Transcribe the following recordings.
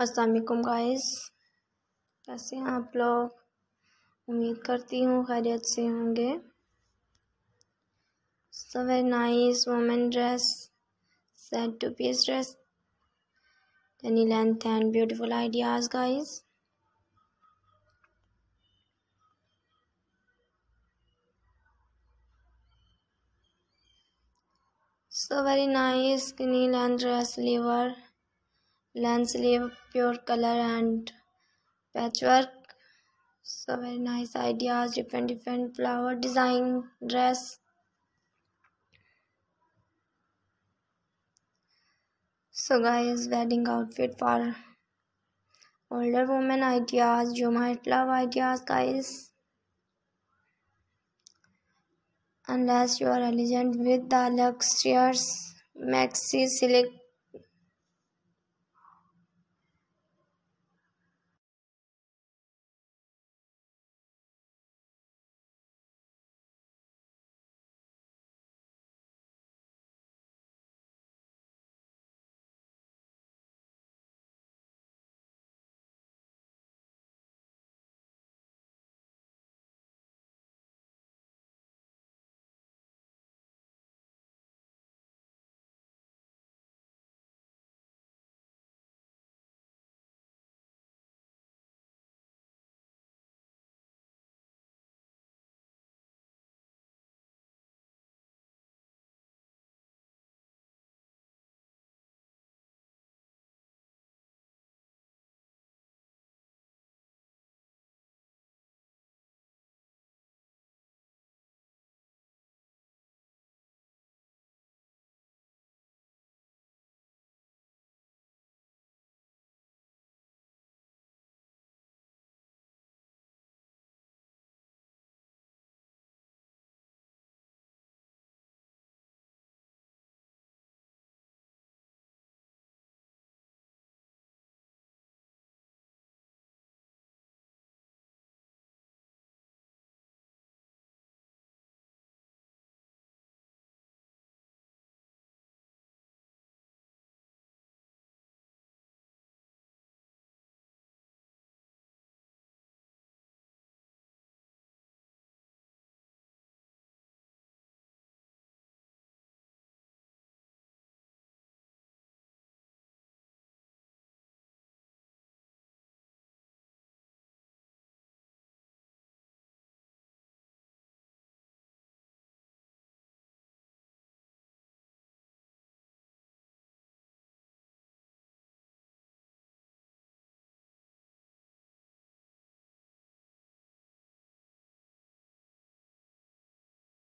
असलकुम गाइस कैसे हैं आप लोग उम्मीद करती हूँ खैरियत से होंगे so very nice women dress set two piece dress any length and beautiful ideas guys so very nice skinny and dress lever land sleeve pure color and patchwork so very nice ideas different different flower design dress so guys wedding outfit for older woman ideas you might love ideas guys unless you are elegant with the luxurious maxi silk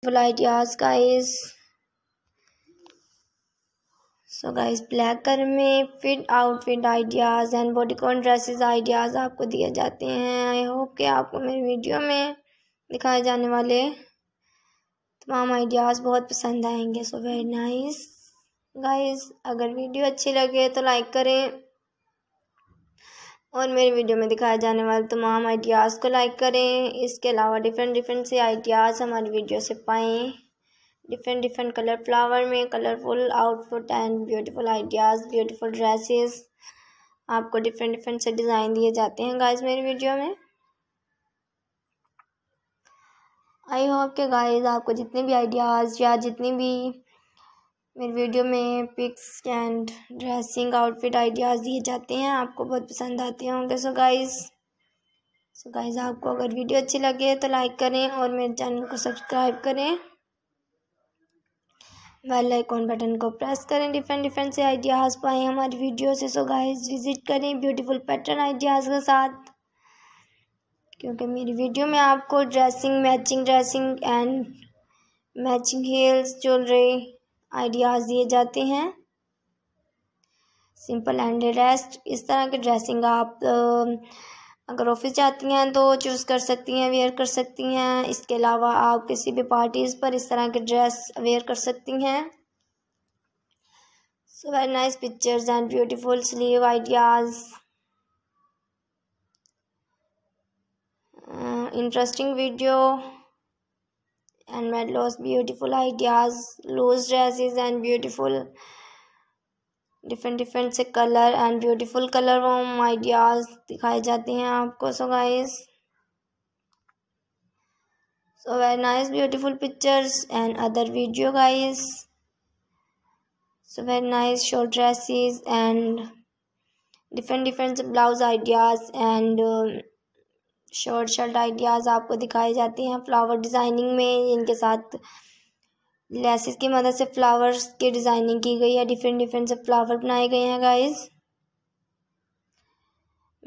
ideas guys so guys black colour में fit outfit ideas and bodycon dresses ideas आपको दिए जाते हैं I hope कि आपको मेरे video में दिखाए जाने वाले तमाम आइडियाज़ बहुत पसंद आएंगे सो वेरी नाइस गाइस अगर वीडियो अच्छी लगे तो लाइक करें और मेरे वीडियो में दिखाए जाने वाले तमाम आइडियाज़ को लाइक करें इसके अलावा डिफरेंट डिफरेंट से आइडियाज़ हमारी वीडियो से पाएँ डिफरेंट डिफरेंट कलर फ्लावर में colourful outfit and beautiful ideas beautiful dresses आपको डिफरेंट डिफरेंट से डिज़ाइन दिए जाते हैं गाइज मेरी वीडियो में आई होप के गाइज आपको जितने भी आइडियाज़ या जितनी भी मेरे वीडियो में pics and dressing outfit ideas दिए जाते हैं आपको बहुत पसंद आते होंगे सो गाइस सो गाइस आपको अगर वीडियो अच्छी लगे तो लाइक करें और मेरे चैनल को सब्सक्राइब करें बेल आइकॉन बटन को प्रेस करें डिफरेंट डिफरेंट से आइडियाज़ पाएँ हमारी वीडियो से सो गाइस विजिट करें ब्यूटीफुल पैटर्न आइडियाज़ के साथ क्योंकि मेरी वीडियो में आपको dressing matching dressing and matching heels jewellery ideas दिए जाते हैं सिंपल एंड रेस्ट इस तरह की ड्रेसिंग आप अगर ऑफिस जाती हैं तो चूज़ कर सकती हैं वेयर कर सकती हैं इसके अलावा आप किसी भी पार्टीज़ पर इस तरह की ड्रेस वेयर कर सकती हैं so very nice pictures and beautiful sleeve ideas interesting video and lost beautiful ideas, loose dresses and beautiful different different से color and beautiful color room ideas दिखाए जाते हैं आपको so guys so very nice beautiful pictures and other video guys so very nice short dresses and different different blouse ideas and uh, short shirt ideas आपको दिखाए जाते हैं flower designing में इनके साथ लेसेस की मदद से फ्लावर्स की डिज़ाइनिंग की गई है डिफरेंट डिफरेंट से फ्लावर बनाए गए हैं गाइज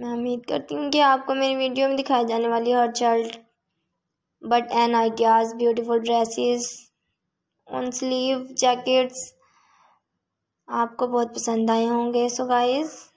मैं उम्मीद करती हूँ कि आपको मेरी वीडियो में दिखाई जाने वाली हर child button ideas beautiful dresses on sleeve jackets आपको बहुत पसंद आए होंगे सो गाइज़